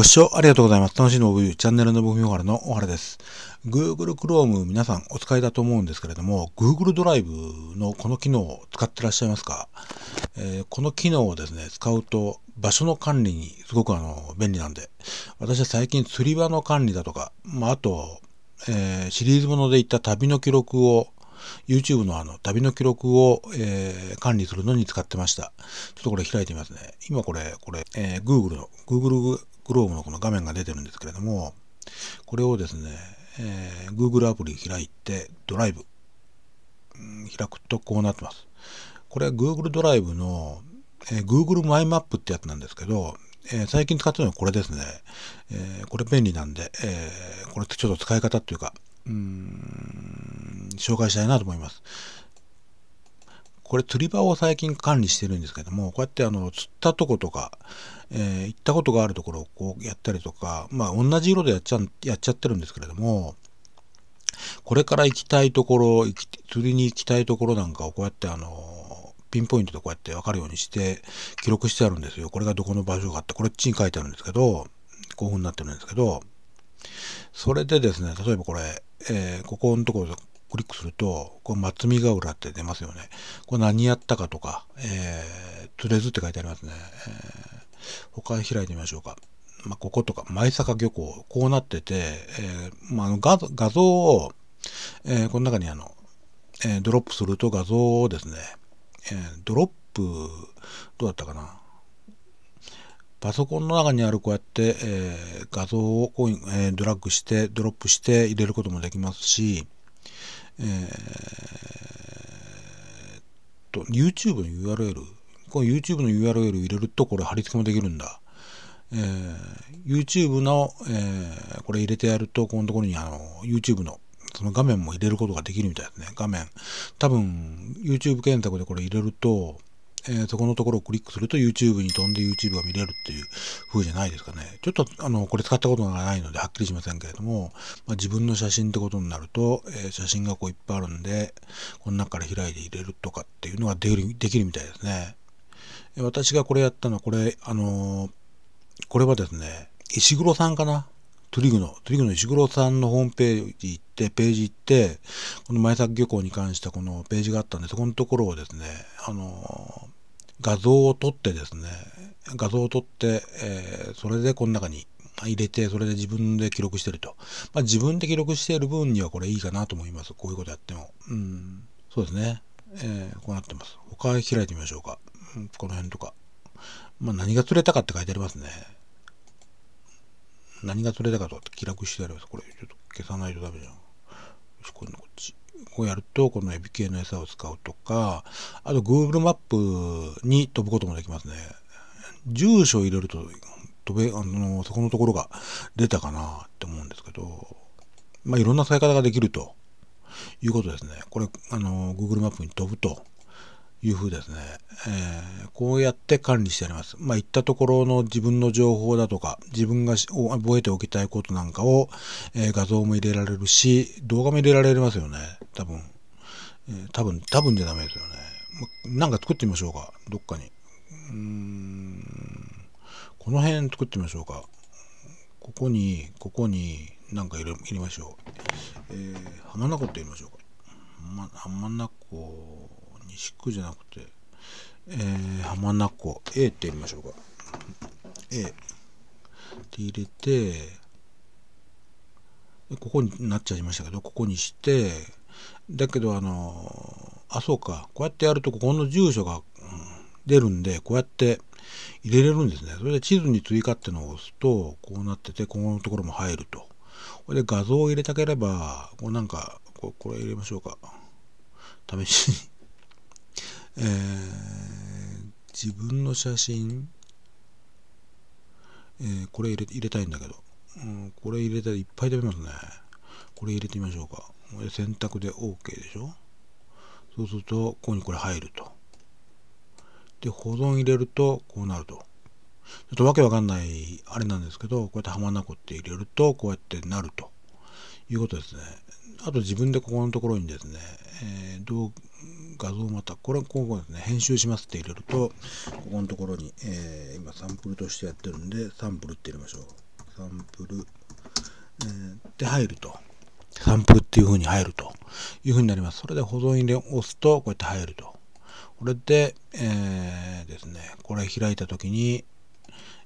ご視聴ありがとうございます。楽しいの OV チャンネルの僕よかのおはらです。Google Chrome 皆さんお使いだと思うんですけれども、Google ドライブのこの機能を使ってらっしゃいますか、えー、この機能をですね、使うと場所の管理にすごくあの便利なんで、私は最近釣り場の管理だとか、まあ、あと、えー、シリーズもので行った旅の記録を YouTube のあの、旅の記録を、えー、管理するのに使ってました。ちょっとこれ開いてみますね。今これ、これ、えー、Google の、Google Chrome のこの画面が出てるんですけれども、これをですね、えー、Google アプリ開いて、ドライブ、開くとこうなってます。これは Google ドライブの、えー、Google マイマップってやつなんですけど、えー、最近使ってるのはこれですね。えー、これ便利なんで、えー、これってちょっと使い方っていうか、ん紹介したいなと思います。これ釣り場を最近管理してるんですけどもこうやってあの釣ったとことか、えー、行ったことがあるところをこうやったりとかまあ同じ色でやっちゃやっちゃってるんですけれどもこれから行きたいところ釣りに行きたいところなんかをこうやってあのピンポイントでこうやって分かるようにして記録してあるんですよこれがどこの場所があってこれっちに書いてあるんですけどこういう風になってるんですけどそれでですね例えばこれ、えー、ここのところクリックすると、これ松見ヶ浦って出ますよね。これ何やったかとか、えー、釣れずって書いてありますね。えー、他開いてみましょうか。まあ、こことか、舞坂漁港、こうなってて、えー、まあ、あの画画像を、えー、この中にあの、えー、ドロップすると画像をですね、えー、ドロップ、どうだったかな。パソコンの中にあるこうやって、えー、画像をこう、えー、ドラッグして、ドロップして入れることもできますし、えー、と、YouTube の URL、この YouTube の URL 入れると、これ貼り付けもできるんだ。えー、YouTube の、えー、これ入れてやると、このところにあの YouTube のその画面も入れることができるみたいですね。画面。多分、YouTube 検索でこれ入れると、えー、そこのところをクリックすると YouTube に飛んで YouTube が見れるっていう風じゃないですかね。ちょっと、あの、これ使ったことがないのではっきりしませんけれども、まあ、自分の写真ってことになると、えー、写真がこういっぱいあるんで、この中から開いて入れるとかっていうのができるみたいですね。私がこれやったのは、これ、あのー、これはですね、石黒さんかなトリグの、トリグの石黒さんのホームページ行って、ページ行って、この前作漁港に関したこのページがあったんで、そこのところをですね、あの、画像を撮ってですね、画像を撮って、えー、それでこの中に入れて、それで自分で記録してると。まあ、自分で記録している分にはこれいいかなと思います。こういうことやっても。うん。そうですね。えー、こうなってます。他開いてみましょうか。うん、この辺とか。まあ、何が釣れたかって書いてありますね。何が取れたかと気楽してやります。これ、ちょっと消さないとダメじゃん。よし、このこっち。こうやると、このエビ系の餌を使うとか、あと Google マップに飛ぶこともできますね。住所を入れると、飛べ、あの、そこのところが出たかなって思うんですけど、まあ、いろんな使い方ができるということですね。これ、あの、Google マップに飛ぶというふうですね、えー、こうやって管理してあります。まあ、ったところの自分の情報だとか、自分が覚えておきたいことなんかを、えー、画像も入れられるし、動画も入れられますよね。多分。えー、多分、多分じゃダメですよね。ま、なんか作ってみましょうか。どっかに。この辺作ってみましょうか。ここに、ここに、なんか入れ入れましょう。えー、浜名湖って入れましょうか。浜名湖。西区じゃなくて、えー、浜名湖 A ってやりましょうか A って入れてここになっちゃいましたけどここにしてだけどあのあそうかこうやってやるとここの住所が出るんでこうやって入れれるんですねそれで地図に追加ってのを押すとこうなっててここのところも入るとこれで画像を入れたければこうなんかこれ入れましょうか試しにえー、自分の写真、えー、これ入れ入れたいんだけど、うん、これ入れたらいっぱい食べますね。これ入れてみましょうか。選択で OK でしょ。そうすると、ここにこれ入ると。で、保存入れると、こうなると。ちょっとわけわかんない、あれなんですけど、こうやって浜名湖って入れると、こうやってなるということですね。あと自分でここのところにですね、えー、画像また、これ、ここですね、編集しますって入れると、ここのところに、えー、今サンプルとしてやってるんで、サンプルって入れましょう。サンプル、えー、って入ると。サンプルっていう風に入るという風になります。それで保存入れを押すと、こうやって入ると。これで、えー、ですね、これ開いたときに、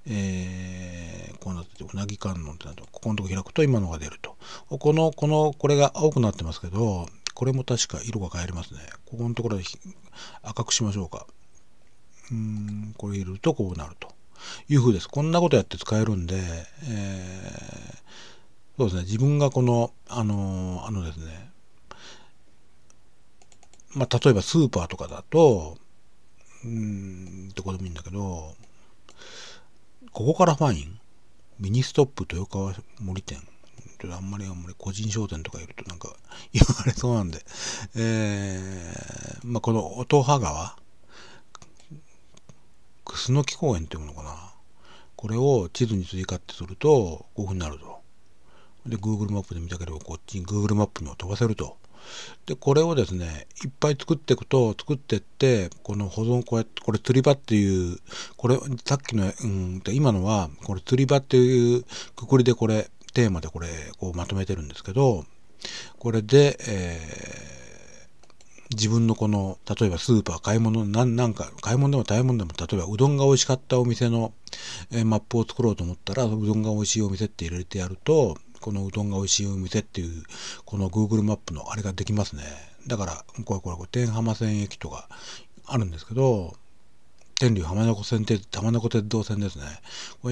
えー、こうなってて、うなぎ観音ってなると、ここのとこ開くと今のが出ると。この、この、これが青くなってますけど、これも確か色が変えれますね。ここのところで赤くしましょうか。うん、これ入れるとこうなるという風です。こんなことやって使えるんで、えー、そうですね、自分がこの、あのー、あのですね、まあ、例えばスーパーとかだと、うん、どこでもいいんだけど、ここからファイン、ミニストップ豊川森店、とあんまりあんまり個人商店とかいるとなんか言われそうなんで、えー、まあ、この音羽川、楠木公園っていうのかな。これを地図に追加ってするとこういうふうになると。で、Google マップで見たければ、こっちに Google マップにも飛ばせると。で、これをですね、いっぱい作っていくと、作ってって、この保存、こうやって、これ釣り場っていう、これ、さっきの、うん、今のは、これ釣り場っていうくくりでこれ、テーマでこれこうまとめてるんですけどこれで、えー、自分のこの例えばスーパー買い物なんなんか買い物でも買い物でも例えばうどんが美味しかったお店の、えー、マップを作ろうと思ったらうどんが美味しいお店って入れてやるとこのうどんが美味しいお店っていうこの Google マップのあれができますねだからこれこれこれ天浜線駅とかあるんですけど天竜浜名湖線鉄、浜名湖鉄道線ですね。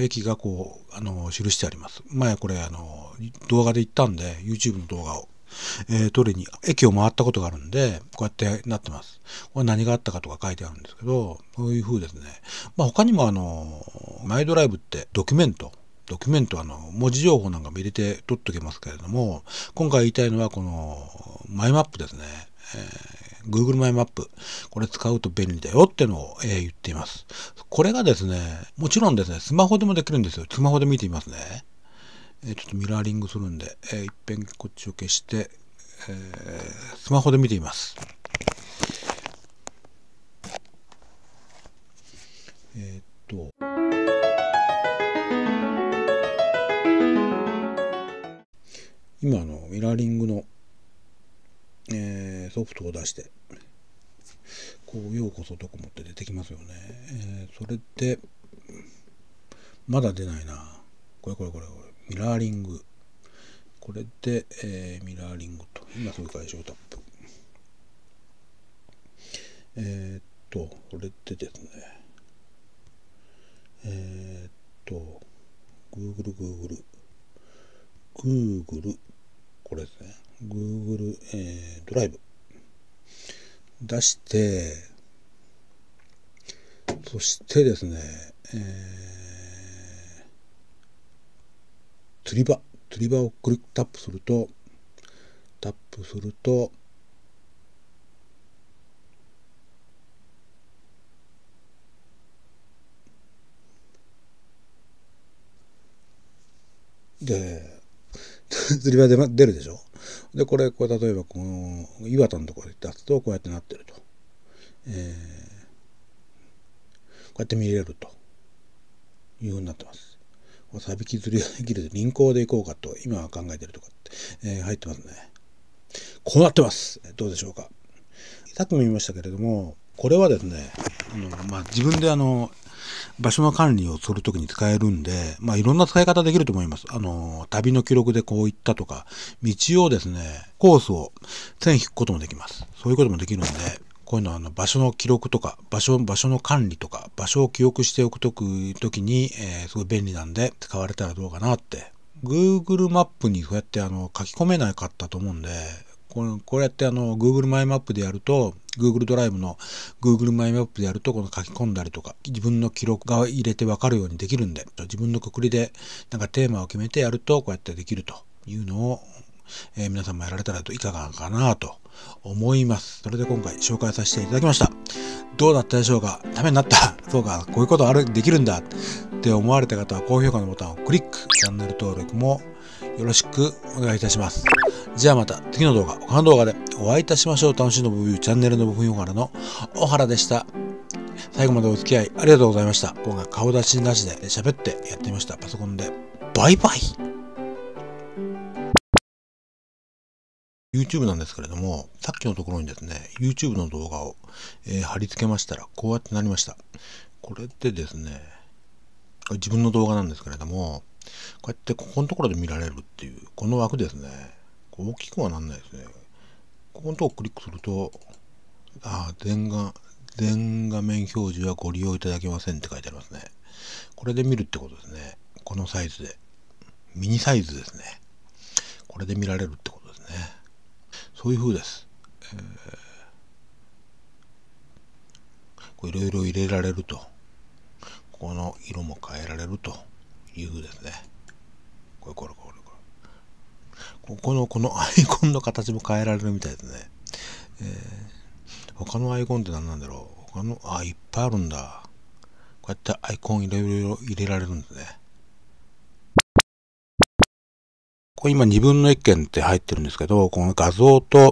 駅がこう、あの、記してあります。前これ、あの、動画で行ったんで、YouTube の動画を、えー、撮りに、駅を回ったことがあるんで、こうやってなってます。これ何があったかとか書いてあるんですけど、こういう風ですね。まあ他にもあの、マイドライブってドキュメント、ドキュメントあの文字情報なんかも入れて取っとけますけれども今回言いたいのはこのマイマップですね、え Google マイマップ、これ使うと便利だよってのを、えー、言っています。これがですね、もちろんですね、スマホでもできるんですよ。スマホで見てみますね。えー、ちょっとミラーリングするんで、えー、いっぺんこっちを消して、えー、スマホで見ています。えー、っと。今のミラーリングのえー、ソフトを出して、こう、ようこそドコモって出てきますよね。えー、それで、まだ出ないな。これこれこれこれ、ミラーリング。これで、えー、ミラーリングと。今、そういう解消タップ。えー、っと、これでですね。えー、っと、Google、Google。Google。これですね。Google、えー、ドライブ出して、そしてですね、えー、釣り場、釣り場をクリックタップすると、タップすると、で、釣り場で出るでしょで、これ、これ例えばこの岩田のところで出すと、こうやってなってると。えー、こうやって見れるというふうになってます。こサビキ釣りができる輪行でいこうかと、今は考えてるとかって、えー、入ってますね。こうなってますどうでしょうかさっきも言いましたけれども、これはですね、うん、まあ、自分であの、場所の管理をするときに使えるんで、まあ、いろんな使い方できると思います。あの、旅の記録でこういったとか、道をですね、コースを線引くこともできます。そういうこともできるんで、こういうのはあの場所の記録とか、場所、場所の管理とか、場所を記憶しておくときに、えー、すごい便利なんで、使われたらどうかなって。Google マップにそうやってあの書き込めなかったと思うんで、このこうやってあの Google マイマップでやると Google ドライブの Google マイマップでやるとこの書き込んだりとか自分の記録が入れて分かるようにできるんで自分のくくりでなんかテーマを決めてやるとこうやってできるというのを、えー、皆さんもやられたらいかがかなと思います。それで今回紹介させていただきました。どうだったでしょうかためになった そうか、こういうことある、できるんだって思われた方は高評価のボタンをクリック、チャンネル登録もよろしくお願いいたします。じゃあまた次の動画、他の動画でお会いいたしましょう。楽しいのブビューチャンネルの部分よからの小原でした。最後までお付き合いありがとうございました。今回顔出しなしで喋ってやってみました。パソコンで。バイバイ YouTube なんですけれども、さっきのところにですね、YouTube の動画を、えー、貼り付けましたら、こうやってなりました。これでですね、自分の動画なんですけれども、こうやってここのところで見られるっていう、この枠ですね。大きくはなんないですね。ここのとこクリックすると、あ、全画、全画面表示はご利用いただけませんって書いてありますね。これで見るってことですね。このサイズで。ミニサイズですね。これで見られるってことですね。そういう風です。えいろいろ入れられると。この色も変えられるという風ですね。ここの、この アイコンの形も変えられるみたいですね。えー、他のアイコンって何なんだろう他の、あ、いっぱいあるんだ。こうやってアイコンいろいろ入れられるんですね。これ今2分の1件って入ってるんですけど、この画像と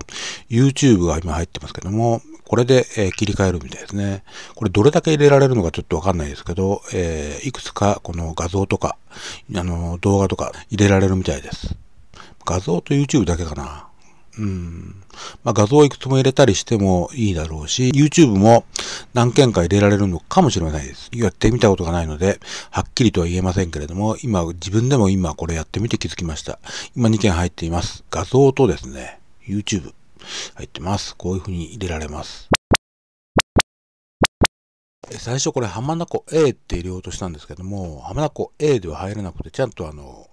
YouTube が今入ってますけども、これで、え切り替えるみたいですね。これどれだけ入れられるのかちょっとわかんないですけど、えー、いくつかこの画像とか、あの動画とか入れられるみたいです。画像と YouTube だけかな。うん。まあ、画像いくつも入れたりしてもいいだろうし、YouTube も何件か入れられるのかもしれないです。やってみたことがないので、はっきりとは言えませんけれども、今、自分でも今これやってみて気づきました。今2件入っています。画像とですね、YouTube 入ってます。こういう風に入れられます。最初これ浜名湖 A って入れようとしたんですけども、浜名湖 A では入れなくて、ちゃんとあの、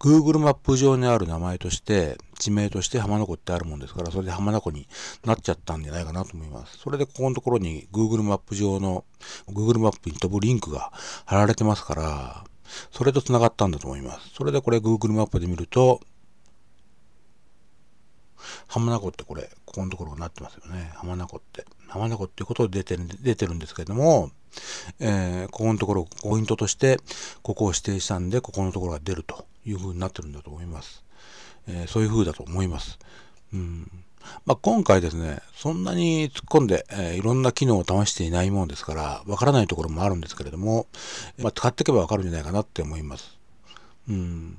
Google マップ上にある名前として、地名として浜名湖ってあるもんですから、それで浜名湖になっちゃったんじゃないかなと思います。それでここのところに Google マップ上の、Google マップに飛ぶリンクが貼られてますから、それと繋がったんだと思います。それでこれ Google マップで見ると、浜名湖ってこれ、ここのところになってますよね。浜名湖って。浜名湖っていうことで出てる出てるんですけども、えー、ここのところ、ポイントとして、ここを指定したんで、ここのところが出ると。いう風になってるんだと思います。えー、そういう風だと思います。うんまあ、今回ですね、そんなに突っ込んで、えー、いろんな機能を試していないもんですから、わからないところもあるんですけれども、まあ、使っていけばわかるんじゃないかなって思います。うん